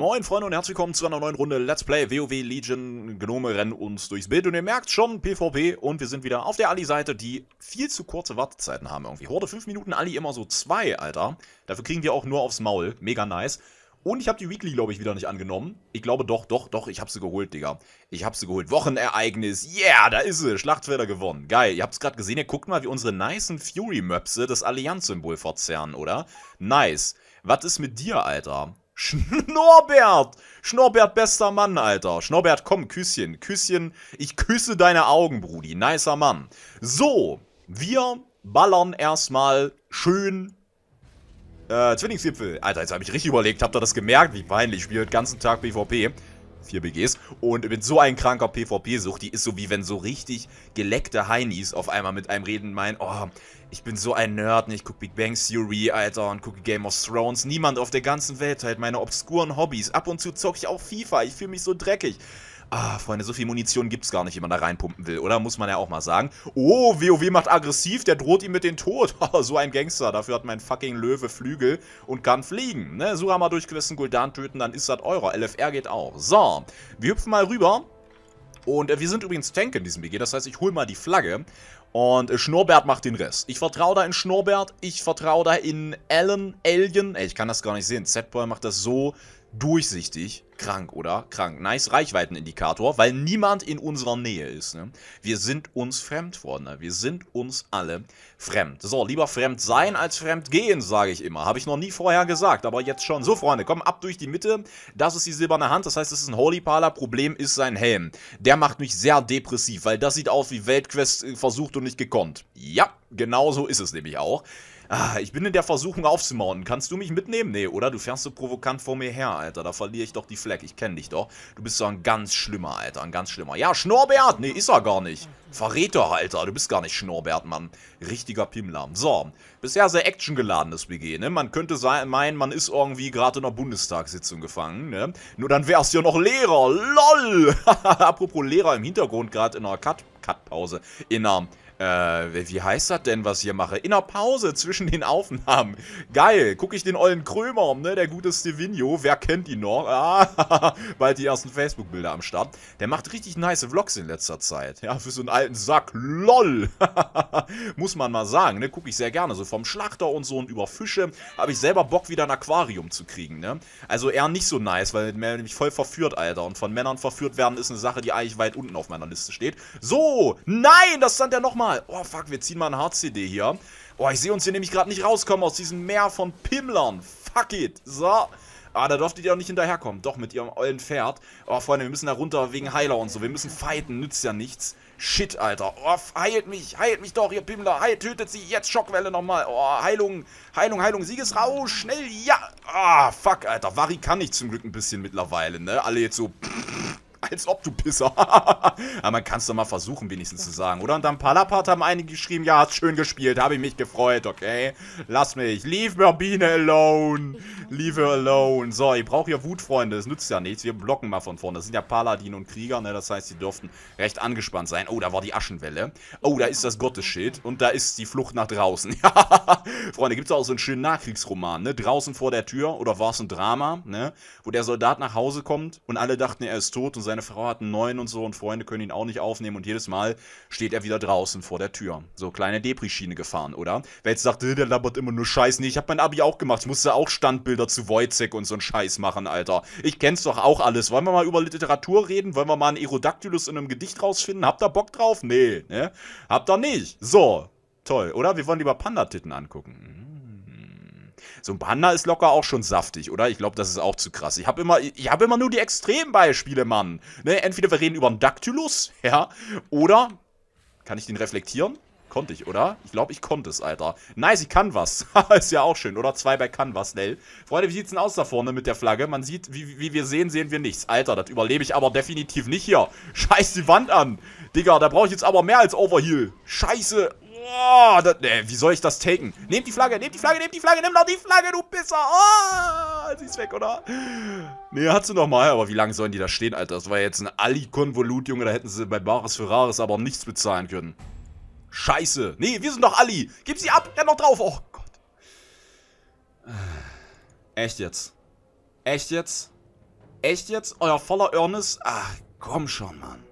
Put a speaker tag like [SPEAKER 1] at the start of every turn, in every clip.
[SPEAKER 1] Moin Freunde und herzlich willkommen zu einer neuen Runde Let's Play WoW Legion. Gnome rennen uns durchs Bild und ihr merkt schon, PvP und wir sind wieder auf der Ali-Seite, die viel zu kurze Wartezeiten haben irgendwie. Horde 5 Minuten, Ali immer so 2, Alter. Dafür kriegen wir auch nur aufs Maul, mega nice. Und ich habe die Weekly, glaube ich, wieder nicht angenommen. Ich glaube doch, doch, doch, ich habe sie geholt, Digga. Ich habe sie geholt. Wochenereignis, yeah, da ist sie, Schlachtfelder gewonnen. Geil, ihr habt es gerade gesehen, ihr guckt mal, wie unsere nice Fury-Möpse das Allianz-Symbol verzerren, oder? Nice. Was ist mit dir, Alter? Schnorbert! Schnorbert, bester Mann, Alter. Schnorbert, komm, Küsschen. Küsschen. Ich küsse deine Augen, Brudi. Nicer Mann. So, wir ballern erstmal schön. Äh, Zwillingsgipfel. Alter, jetzt habe ich richtig überlegt. Habt ihr das gemerkt? Wie peinlich. Ich den ganzen Tag PvP vier BGs und mit so ein kranker PvP-Sucht, die ist so wie wenn so richtig geleckte Heinis auf einmal mit einem reden meinen, oh, ich bin so ein Nerd, und ich gucke Big Bang Theory, Alter, und gucke Game of Thrones. Niemand auf der ganzen Welt teilt meine obskuren Hobbys. Ab und zu zocke ich auch FIFA, ich fühle mich so dreckig. Ah, Freunde, so viel Munition gibt es gar nicht, wenn man da reinpumpen will, oder? Muss man ja auch mal sagen. Oh, WoW macht aggressiv, der droht ihm mit dem Tod. so ein Gangster, dafür hat mein fucking Löwe Flügel und kann fliegen. Ne? Surama durchgewissen Guldan töten, dann ist das eurer. LFR geht auch. So, wir hüpfen mal rüber. Und äh, wir sind übrigens Tank in diesem BG, das heißt, ich hole mal die Flagge. Und äh, Schnurrbart macht den Rest. Ich vertraue da in Schnurrbart, ich vertraue da in Alan, Alien. Ey, ich kann das gar nicht sehen. Z-Boy macht das so durchsichtig. Krank, oder? Krank. Nice Reichweitenindikator, weil niemand in unserer Nähe ist. Ne? Wir sind uns fremd worden. Ne? Wir sind uns alle fremd. So, lieber fremd sein als fremd gehen, sage ich immer. Habe ich noch nie vorher gesagt, aber jetzt schon. So, Freunde, komm ab durch die Mitte. Das ist die silberne Hand. Das heißt, es ist ein Holy Parler. Problem ist sein Helm. Der macht mich sehr depressiv, weil das sieht aus wie Weltquest äh, versucht und nicht gekonnt. Ja, genau so ist es nämlich auch. Ah, ich bin in der Versuchung aufzumauten. Kannst du mich mitnehmen? Nee, oder? Du fährst so provokant vor mir her, Alter. Da verliere ich doch die Fleck. Ich kenne dich doch. Du bist so ein ganz schlimmer, Alter. Ein ganz schlimmer. Ja, Schnorbert. Nee, ist er gar nicht. Verräter, Alter. Du bist gar nicht Schnorbert, Mann. Richtiger Pimlam. So. Bisher sehr actiongeladenes BG, ne? Man könnte sein, meinen, man ist irgendwie gerade in einer Bundestagssitzung gefangen, ne? Nur dann wärst du ja noch Lehrer. LOL. Apropos Lehrer im Hintergrund gerade in einer Cut-Pause. Cut in einer äh, wie heißt das denn, was ich hier mache? In der Pause zwischen den Aufnahmen. Geil, gucke ich den ollen Krömer um, ne? Der gute Stevino. Wer kennt ihn noch? Ah, bald die ersten Facebook-Bilder am Start. Der macht richtig nice Vlogs in letzter Zeit. Ja, für so einen alten Sack. LOL. Muss man mal sagen, ne? Gucke ich sehr gerne. So vom Schlachter und so und über Fische habe ich selber Bock, wieder ein Aquarium zu kriegen, ne? Also eher nicht so nice, weil mir nämlich voll verführt, Alter. Und von Männern verführt werden ist eine Sache, die eigentlich weit unten auf meiner Liste steht. So, nein, das stand ja nochmal. Mal. Oh, fuck, wir ziehen mal ein Hard-CD hier. Oh, ich sehe uns hier nämlich gerade nicht rauskommen aus diesem Meer von Pimmlern. Fuck it. So. Ah, da durftet ihr auch nicht hinterherkommen. Doch, mit ihrem ollen Pferd. Oh, Freunde, wir müssen da runter wegen Heiler und so. Wir müssen fighten, nützt ja nichts. Shit, Alter. Oh, heilt mich, heilt mich doch, ihr Pimmler. Heilt, tötet sie. Jetzt Schockwelle nochmal. Oh, Heilung, Heilung, Heilung. Siegesrausch, schnell, ja. Ah, fuck, Alter. Vari kann ich zum Glück ein bisschen mittlerweile, ne? Alle jetzt so... Als ob du Pisser. Aber man kann es doch mal versuchen, wenigstens zu sagen, oder? Und dann Palapart haben einige geschrieben, ja, hast schön gespielt, habe ich mich gefreut, okay? Lass mich. Leave my Biene alone. Leave her alone. So, ich braucht ja Wutfreunde, das nützt ja nichts. Wir blocken mal von vorne. Das sind ja Paladin und Krieger, ne? Das heißt, die dürften recht angespannt sein. Oh, da war die Aschenwelle. Oh, da ist das Gottesschild. Und da ist die Flucht nach draußen. Freunde, gibt's auch so einen schönen Nachkriegsroman, ne? Draußen vor der Tür, oder war es ein Drama, ne? Wo der Soldat nach Hause kommt und alle dachten, er ist tot und seine Frau hat einen neuen und so und Freunde können ihn auch nicht aufnehmen und jedes Mal steht er wieder draußen vor der Tür. So kleine Depri-Schiene gefahren, oder? Wer jetzt sagt, äh, der labert immer nur Scheiß. Nee, ich hab mein Abi auch gemacht. Ich musste auch Standbilder zu Wojcik und so einen Scheiß machen, Alter. Ich kenn's doch auch alles. Wollen wir mal über Literatur reden? Wollen wir mal einen Aerodactylus in einem Gedicht rausfinden? Habt ihr Bock drauf? Nee, ne? Habt ihr nicht. So. Toll, oder? Wir wollen lieber Pandatitten angucken. Mhm. So ein Panda ist locker auch schon saftig, oder? Ich glaube, das ist auch zu krass. Ich habe immer, ich hab immer nur die Extrembeispiele, Mann. Ne? Entweder wir reden über einen Dactylus, ja, oder. Kann ich den reflektieren? Konnte ich, oder? Ich glaube, ich konnte es, Alter. Nice, ich kann was. ist ja auch schön, oder? Zwei bei kann was, Nell. Freunde, wie sieht's denn aus da vorne mit der Flagge? Man sieht, wie, wie wir sehen, sehen wir nichts. Alter, das überlebe ich aber definitiv nicht hier. Scheiß die Wand an. Digga, da brauche ich jetzt aber mehr als Overheal. Scheiße. Oh, das, nee, äh, wie soll ich das taken? Nehmt die Flagge, nehmt die Flagge, nehmt die Flagge, nimm doch die Flagge, du Pisser. Oh, sie ist weg, oder? Nee, hat sie nochmal. Aber wie lange sollen die da stehen, Alter? Das war jetzt ein Ali-Konvolut, Junge. Da hätten sie bei Bares Ferraris aber nichts bezahlen können. Scheiße. Nee, wir sind doch Ali. Gib sie ab, renn doch drauf. Oh Gott. Echt jetzt? Echt jetzt? Echt jetzt? Euer voller Ernest? Ach, komm schon, Mann.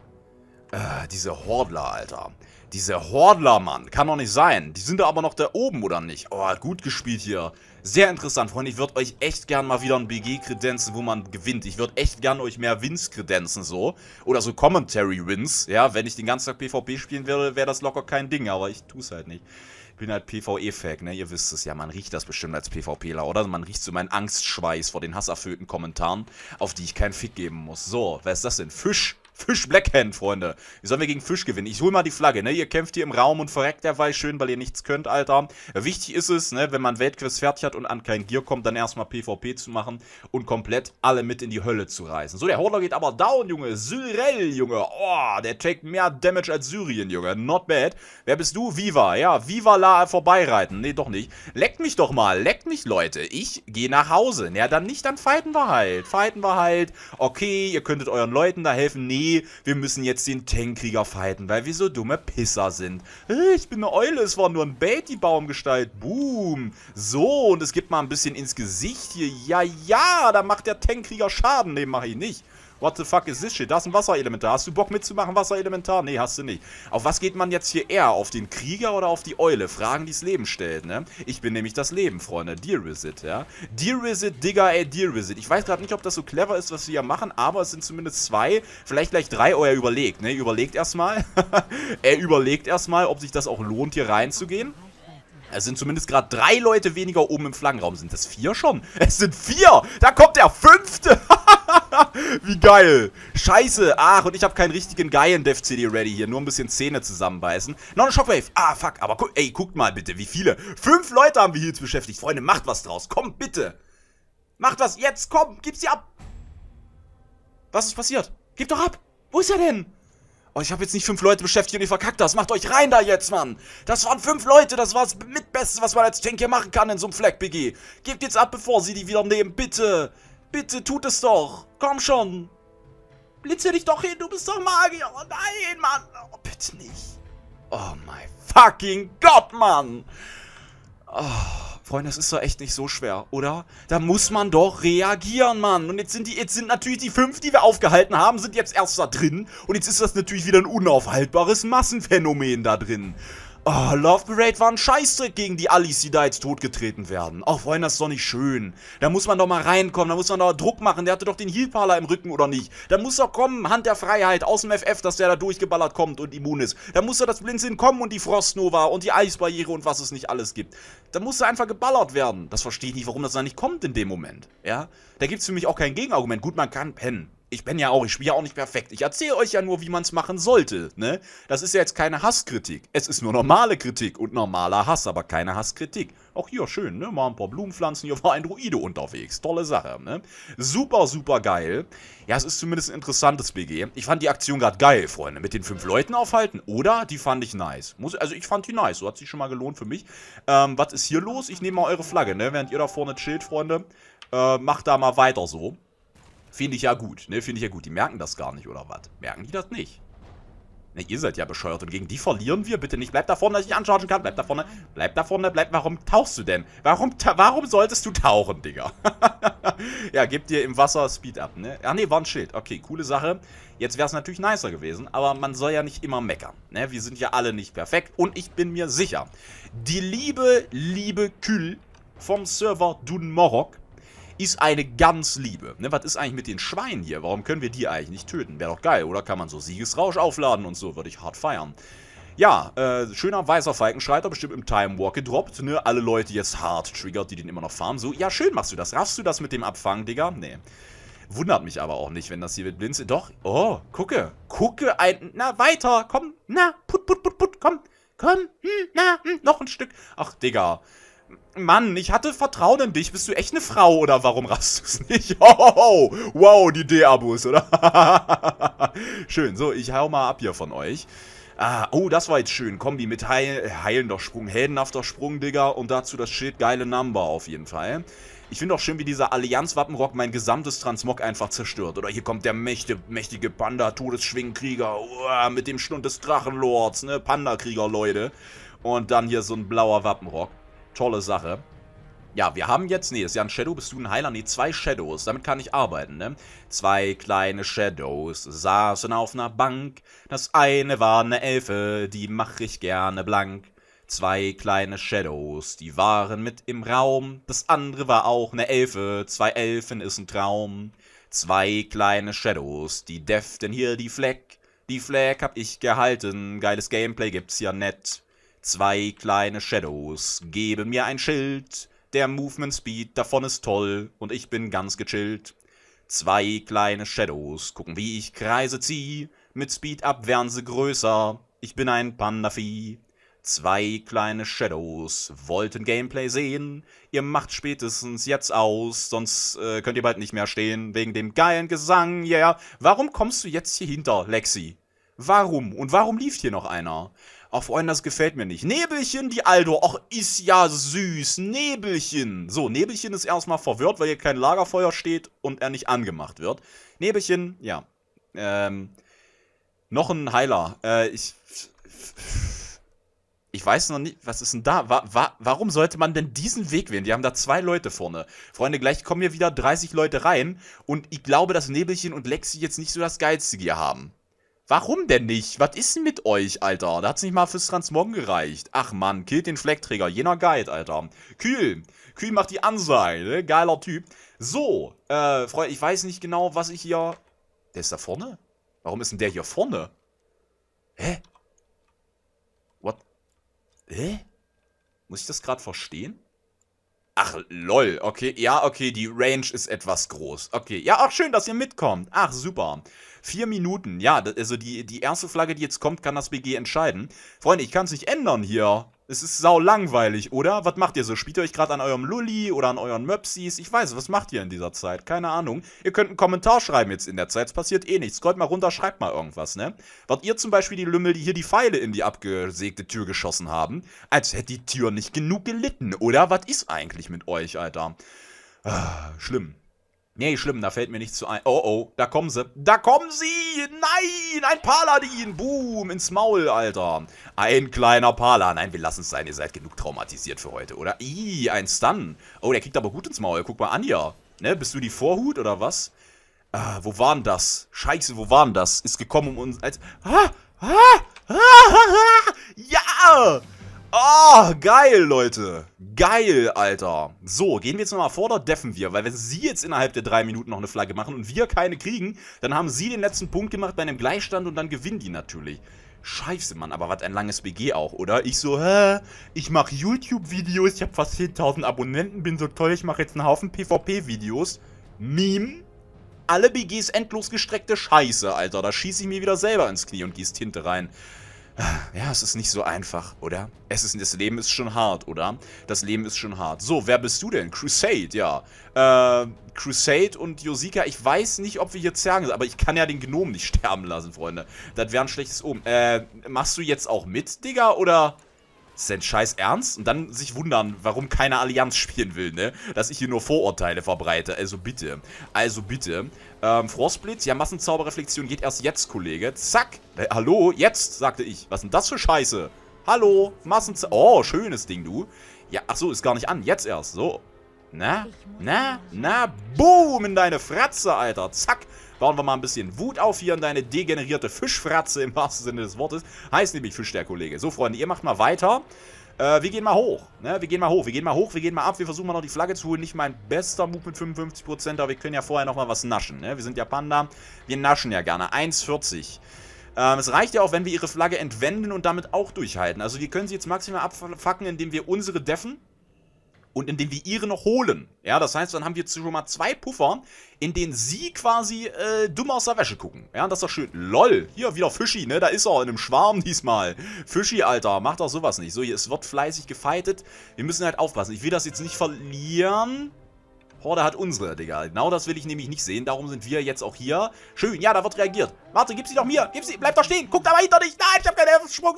[SPEAKER 1] Äh, diese Hordler, Alter. Diese Hordler, Mann. Kann doch nicht sein. Die sind da aber noch da oben, oder nicht? Oh, gut gespielt hier. Sehr interessant, Freunde. Ich würde euch echt gern mal wieder ein BG kredenzen, wo man gewinnt. Ich würde echt gern euch mehr Wins kredenzen, so. Oder so Commentary-Wins. Ja, wenn ich den ganzen Tag PvP spielen würde, wäre das locker kein Ding. Aber ich tue es halt nicht. Ich bin halt PvE-Fag, ne? Ihr wisst es ja. Man riecht das bestimmt als PvPler, oder? Man riecht so meinen Angstschweiß vor den hasserfüllten Kommentaren, auf die ich keinen Fick geben muss. So, wer ist das denn? Fisch? Fisch Blackhand, Freunde. Wie sollen wir gegen Fisch gewinnen? Ich hole mal die Flagge, ne? Ihr kämpft hier im Raum und verreckt derweil schön, weil ihr nichts könnt, Alter. Wichtig ist es, ne, wenn man Weltquest fertig hat und an kein Gear kommt, dann erstmal PvP zu machen und komplett alle mit in die Hölle zu reißen. So, der Hodler geht aber down, Junge. Syrel, Junge. Oh, der trägt mehr Damage als Syrien, Junge. Not bad. Wer bist du? Viva. Ja, Viva la vorbeireiten. Nee, doch nicht. Leckt mich doch mal. Leckt mich, Leute. Ich gehe nach Hause. Ja, dann nicht, dann fighten wir halt. Fighten wir halt. Okay, ihr könntet euren Leuten da helfen. Nee, okay, wir müssen jetzt den Tankkrieger fighten, weil wir so dumme Pisser sind. Ich bin eine Eule, es war nur ein Bait, die Baumgestalt. Boom. So, und es gibt mal ein bisschen ins Gesicht hier. Ja, ja, da macht der Tankkrieger Schaden. Nee, mach ich nicht. What the fuck is this shit? Da ist ein Wasserelementar. Hast du Bock mitzumachen, Wasserelementar? Nee, hast du nicht. Auf was geht man jetzt hier eher? Auf den Krieger oder auf die Eule? Fragen, die das Leben stellt, ne? Ich bin nämlich das Leben, Freunde. Deal with it, ja? Deal with it, Digga, ey, deal with it. Ich weiß gerade nicht, ob das so clever ist, was wir hier machen, aber es sind zumindest zwei, vielleicht gleich drei. Oh, überlegt, ne? Überlegt erstmal. er überlegt erstmal, ob sich das auch lohnt, hier reinzugehen. Es sind zumindest gerade drei Leute weniger oben im Flaggenraum. Sind das vier schon? Es sind vier! Da kommt der fünfte! Wie geil. Scheiße. Ach, und ich habe keinen richtigen geilen Dev CD ready hier. Nur ein bisschen Zähne zusammenbeißen. Noch eine Shockwave. Ah, fuck. Aber gu ey, guckt mal bitte, wie viele. Fünf Leute haben wir hier jetzt beschäftigt. Freunde, macht was draus. Komm, bitte. Macht was. Jetzt, komm. Gib sie ab. Was ist passiert? Gib doch ab. Wo ist er denn? Oh, ich habe jetzt nicht fünf Leute beschäftigt und ihr verkackt das. Macht euch rein da jetzt, Mann. Das waren fünf Leute. Das war das Mitbeste, was man als Tank hier machen kann in so einem Flag, Biggie. Gebt jetzt ab, bevor sie die wieder nehmen. Bitte. Bitte tut es doch. Komm schon. Blitze dich doch hin, du bist doch Magier. Oh nein, Mann. Oh, bitte nicht. Oh mein fucking Gott, Mann. Oh, Freunde, das ist doch echt nicht so schwer, oder? Da muss man doch reagieren, Mann. Und jetzt sind die, jetzt sind natürlich die fünf, die wir aufgehalten haben, sind jetzt erst da drin. Und jetzt ist das natürlich wieder ein unaufhaltbares Massenphänomen da drin. Oh, Love Parade war ein Scheißtrick gegen die Allies, die da jetzt totgetreten werden. Ach, Freunde, das ist doch nicht schön. Da muss man doch mal reinkommen, da muss man doch Druck machen. Der hatte doch den Healparler im Rücken, oder nicht? Da muss doch kommen, Hand der Freiheit, aus dem FF, dass der da durchgeballert kommt und immun ist. Da muss doch das Blinzeln kommen und die Frostnova und die Eisbarriere und was es nicht alles gibt. Da muss er einfach geballert werden. Das verstehe ich nicht, warum das da nicht kommt in dem Moment. Ja? Da gibt es für mich auch kein Gegenargument. Gut, man kann pennen ich bin ja auch, ich spiele ja auch nicht perfekt. Ich erzähle euch ja nur, wie man es machen sollte. Ne? Das ist ja jetzt keine Hasskritik. Es ist nur normale Kritik und normaler Hass, aber keine Hasskritik. Auch hier schön, ne? Mal ein paar Blumenpflanzen. Hier war ein Druide unterwegs. Tolle Sache, ne? Super, super geil. Ja, es ist zumindest ein interessantes BG. Ich fand die Aktion gerade geil, Freunde. Mit den fünf Leuten aufhalten, oder? Die fand ich nice. Muss, also ich fand die nice. So hat sich schon mal gelohnt für mich. Ähm, was ist hier los? Ich nehme mal eure Flagge, ne? Während ihr da vorne chillt, Freunde. Äh, macht da mal weiter so. Finde ich ja gut, ne? Finde ich ja gut. Die merken das gar nicht, oder was? Merken die das nicht? Ne, ihr seid ja bescheuert und gegen die verlieren wir. Bitte nicht. Bleib da vorne, dass ich anchargen kann. Bleib da vorne. Bleib da vorne. Bleib. Warum tauchst du denn? Warum, warum solltest du tauchen, Digga? ja, gib dir im Wasser Speed up, ne? Ah, ne, war ein Schild. Okay, coole Sache. Jetzt wäre es natürlich nicer gewesen, aber man soll ja nicht immer meckern, ne? Wir sind ja alle nicht perfekt und ich bin mir sicher, die liebe, liebe Kühl vom Server Dunmorok ist eine ganz liebe. Ne, was ist eigentlich mit den Schweinen hier? Warum können wir die eigentlich nicht töten? Wäre doch geil, oder? Kann man so Siegesrausch aufladen und so, würde ich hart feiern. Ja, äh, schöner weißer Falkenschreiter, bestimmt im Time War gedroppt, ne? Alle Leute jetzt hart triggert, die den immer noch farmen. So, ja, schön machst du das. Raffst du das mit dem Abfangen, Digga? Nee. Wundert mich aber auch nicht, wenn das hier mit blinzeln. Doch, oh, gucke, gucke ein... Na, weiter, komm, na, put, put, put, put, komm, komm, hm, na, hm, noch ein Stück. Ach, Digga. Mann, ich hatte Vertrauen in dich. Bist du echt eine Frau oder warum rast du es nicht? Hohoho. wow, die D-Abos, oder? schön, so, ich hau mal ab hier von euch. Ah, oh, das war jetzt schön. Kombi mit heil, heilender Sprung, heldenhafter Sprung, Digga. Und dazu das Schild, geile Number auf jeden Fall. Ich finde auch schön, wie dieser Allianz-Wappenrock mein gesamtes Transmog einfach zerstört. Oder hier kommt der mächtige, mächtige Panda, todesschwingkrieger mit dem Schlund des Drachenlords, ne? Panda-Krieger, Leute. Und dann hier so ein blauer Wappenrock. Tolle Sache. Ja, wir haben jetzt, nee, ist ja ein Shadow, bist du ein Heiler? Nee, zwei Shadows, damit kann ich arbeiten, ne? Zwei kleine Shadows saßen auf einer Bank, das eine war eine Elfe, die mach ich gerne blank. Zwei kleine Shadows, die waren mit im Raum, das andere war auch eine Elfe, zwei Elfen ist ein Traum. Zwei kleine Shadows, die deften hier die Fleck, die Flag hab ich gehalten, geiles Gameplay gibt's ja nett. Zwei kleine Shadows geben mir ein Schild. Der Movement Speed davon ist toll und ich bin ganz gechillt. Zwei kleine Shadows gucken, wie ich Kreise zieh. Mit Speed Up werden sie größer. Ich bin ein Pandavieh. Zwei kleine Shadows wollten Gameplay sehen. Ihr macht spätestens jetzt aus, sonst äh, könnt ihr bald nicht mehr stehen wegen dem geilen Gesang. Ja, yeah. warum kommst du jetzt hier hinter, Lexi? Warum? Und warum lief hier noch einer? Ach, Freunde, das gefällt mir nicht. Nebelchen, die Aldo. Ach, ist ja süß. Nebelchen. So, Nebelchen ist erstmal verwirrt, weil hier kein Lagerfeuer steht und er nicht angemacht wird. Nebelchen, ja. Ähm, noch ein Heiler. Äh, ich... Ich weiß noch nicht, was ist denn da? Wa wa warum sollte man denn diesen Weg wählen? Die haben da zwei Leute vorne. Freunde, gleich kommen hier wieder 30 Leute rein und ich glaube, dass Nebelchen und Lexi jetzt nicht so das Geilste hier haben. Warum denn nicht? Was ist denn mit euch, Alter? Da hat's nicht mal fürs Transmorgen gereicht. Ach man, killt den Fleckträger. Jener Guide, Alter. Kühl. Kühl macht die Ansage. Ne? Geiler Typ. So, äh, Freunde, ich weiß nicht genau, was ich hier... Der ist da vorne? Warum ist denn der hier vorne? Hä? What? Hä? Muss ich das gerade verstehen? Ach, lol, okay. Ja, okay, die Range ist etwas groß. Okay, ja, auch schön, dass ihr mitkommt. Ach, super. Vier Minuten, ja, also die, die erste Flagge, die jetzt kommt, kann das BG entscheiden. Freunde, ich kann es nicht ändern hier. Es ist sau langweilig, oder? Was macht ihr so? Spielt ihr euch gerade an eurem Lulli oder an euren Möpsis? Ich weiß, was macht ihr in dieser Zeit? Keine Ahnung. Ihr könnt einen Kommentar schreiben jetzt in der Zeit. Es passiert eh nichts. Scrollt mal runter, schreibt mal irgendwas, ne? Wart ihr zum Beispiel die Lümmel, die hier die Pfeile in die abgesägte Tür geschossen haben, als hätte die Tür nicht genug gelitten, oder? Was ist eigentlich mit euch, Alter? Ah, schlimm. Nee, schlimm, da fällt mir nichts zu ein. Oh, oh, da kommen sie. Da kommen sie! Nein, ein Paladin! Boom, ins Maul, Alter. Ein kleiner Paladin. Nein, wir lassen es sein, ihr seid genug traumatisiert für heute, oder? Ih, ein Stun. Oh, der kriegt aber gut ins Maul. Guck mal Anja. Ne, bist du die Vorhut oder was? Ah, wo waren das? Scheiße, wo waren das? Ist gekommen, um uns als... Ah, ah, ah, ah, ah, ja! Oh, geil, Leute. Geil, Alter. So, gehen wir jetzt nochmal vor da deffen wir? Weil wenn sie jetzt innerhalb der drei Minuten noch eine Flagge machen und wir keine kriegen, dann haben sie den letzten Punkt gemacht bei einem Gleichstand und dann gewinnen die natürlich. Scheiße, Mann, aber was ein langes BG auch, oder? Ich so, hä? Ich mache YouTube-Videos, ich habe fast 10.000 Abonnenten, bin so toll, ich mache jetzt einen Haufen PvP-Videos. Meme? Alle BGs endlos gestreckte Scheiße, Alter. Da schieße ich mir wieder selber ins Knie und gießt Tinte rein. Ja, es ist nicht so einfach, oder? Es ist, das Leben ist schon hart, oder? Das Leben ist schon hart. So, wer bist du denn? Crusade, ja. Äh, Crusade und Josika, ich weiß nicht, ob wir hier zergen, aber ich kann ja den Gnomen nicht sterben lassen, Freunde. Das wäre ein schlechtes Omen. Äh, machst du jetzt auch mit, Digga, oder ist denn scheiß Ernst? Und dann sich wundern, warum keine Allianz spielen will, ne? Dass ich hier nur Vorurteile verbreite. Also bitte. Also bitte. Ähm, Frostblitz, ja, Massenzauberreflexion geht erst jetzt, Kollege. Zack. Äh, hallo, jetzt, sagte ich. Was denn das für Scheiße? Hallo, Massenzauber. Oh, schönes Ding, du. Ja, ach so, ist gar nicht an. Jetzt erst. So. Na, na, na, boom in deine Fratze, Alter. Zack bauen wir mal ein bisschen Wut auf hier in deine degenerierte Fischfratze im wahrsten Sinne des Wortes. Heißt nämlich Fisch der Kollege. So, Freunde, ihr macht mal weiter. Äh, wir gehen mal hoch. Ne? Wir gehen mal hoch, wir gehen mal hoch, wir gehen mal ab. Wir versuchen mal noch die Flagge zu holen. Nicht mein bester Move mit 55%, aber wir können ja vorher noch mal was naschen. Ne? Wir sind ja Panda. Wir naschen ja gerne. 1,40. Ähm, es reicht ja auch, wenn wir ihre Flagge entwenden und damit auch durchhalten. Also wir können sie jetzt maximal abfacken, indem wir unsere deffen und in denen wir ihre noch holen. Ja, das heißt, dann haben wir schon mal zwei Puffer, in denen sie quasi äh, dumm aus der Wäsche gucken. Ja, das ist doch schön. Lol, hier wieder Fischi, ne? Da ist er in einem Schwarm diesmal. Fischi, Alter, macht doch sowas nicht. So, hier, es wird fleißig gefightet. Wir müssen halt aufpassen. Ich will das jetzt nicht verlieren. Horde hat unsere, Digga. Genau das will ich nämlich nicht sehen. Darum sind wir jetzt auch hier. Schön, ja, da wird reagiert. Warte, gib sie doch mir. Gib sie, bleib doch stehen. Guck da mal hinter dich. Nein, ich hab keinen Sprung.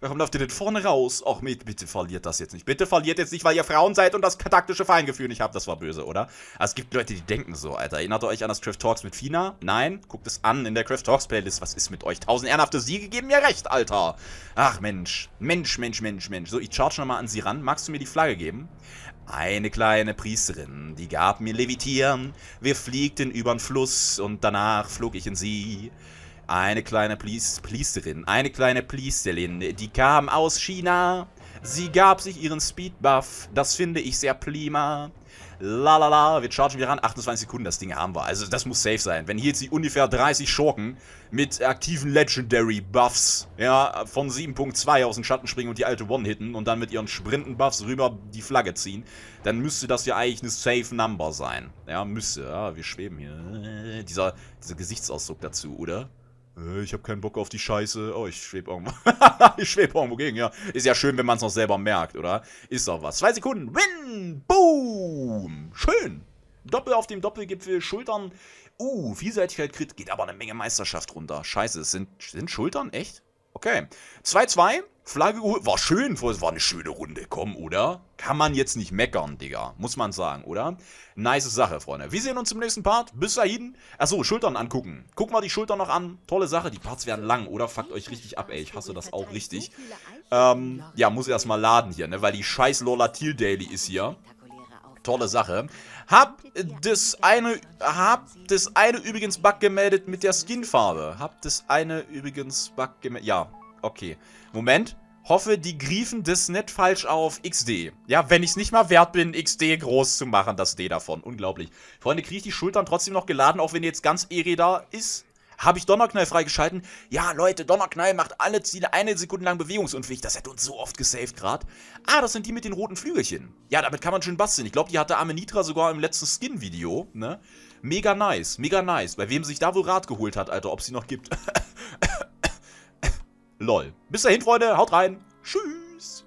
[SPEAKER 1] Warum lauft ihr denn vorne raus? Och, bitte verliert das jetzt nicht. Bitte verliert jetzt nicht, weil ihr Frauen seid und das taktische Feingefühl nicht habt. Das war böse, oder? Also, es gibt Leute, die denken so, Alter. Erinnert ihr euch an das Craft Talks mit Fina? Nein? Guckt es an in der Craft Talks Playlist. Was ist mit euch? Tausend ehrenhafte Siege geben mir recht, Alter. Ach, Mensch. Mensch, Mensch, Mensch, Mensch. So, ich charge nochmal an sie ran. Magst du mir die Flagge geben? Eine kleine Priesterin, die gab mir Levitieren. Wir fliegten übern Fluss und danach flog ich in sie. Eine kleine Pleasterin. eine kleine Pleasterin. die kam aus China. Sie gab sich ihren Speedbuff. Das finde ich sehr prima. Lalala, wir chargen wieder ran. 28 Sekunden, das Ding haben wir. Also das muss safe sein. Wenn hier jetzt die ungefähr 30 Schurken mit aktiven Legendary Buffs, ja, von 7.2 aus dem Schatten springen und die alte One hitten und dann mit ihren Sprinten Buffs rüber die Flagge ziehen, dann müsste das ja eigentlich eine safe Number sein. Ja, müsste. Ja, wir schweben hier. Dieser, dieser Gesichtsausdruck dazu, oder? Äh, ich habe keinen Bock auf die Scheiße. Oh, ich schwebe irgendwo. ich schwebe irgendwo gegen, ja. Ist ja schön, wenn man es noch selber merkt, oder? Ist doch was. Zwei Sekunden. Win! Boom! Schön. Doppel auf dem Doppelgipfel, Schultern. Uh, Vielseitigkeit Crit, geht aber eine Menge Meisterschaft runter. Scheiße, sind, sind Schultern echt? Okay. 2-2. Flagge geholt. War schön, war eine schöne Runde. Komm, oder? Kann man jetzt nicht meckern, Digga. Muss man sagen, oder? Nice Sache, Freunde. Wir sehen uns im nächsten Part. Bis dahin. Achso, Schultern angucken. Guck mal die Schultern noch an. Tolle Sache. Die Parts werden lang, oder? Fuckt euch richtig ab, ey. Ich hasse das auch richtig. Ähm, ja, muss erstmal laden hier, ne? Weil die scheiß Lola Teal Daily ist hier. Tolle Sache. Hab das eine, hab das eine übrigens Bug gemeldet mit der Skinfarbe. Hab das eine übrigens Bug gemeldet. Ja, okay. Moment. Hoffe, die griefen das nicht falsch auf XD. Ja, wenn ich es nicht mal wert bin, XD groß zu machen, das D davon. Unglaublich. Freunde, kriege ich die Schultern trotzdem noch geladen, auch wenn jetzt ganz Ere da ist? habe ich Donnerknall freigeschalten. Ja, Leute, Donnerknall macht alle Ziele eine Sekunde lang bewegungsunfähig. Das hätte uns so oft gesaved gerade. Ah, das sind die mit den roten Flügelchen. Ja, damit kann man schön basteln. Ich glaube, die hatte Amenitra sogar im letzten Skin-Video, ne? Mega nice, mega nice. Bei wem sich da wohl Rat geholt hat, Alter, ob sie noch gibt. Lol. Bis dahin, Freunde, haut rein. Tschüss.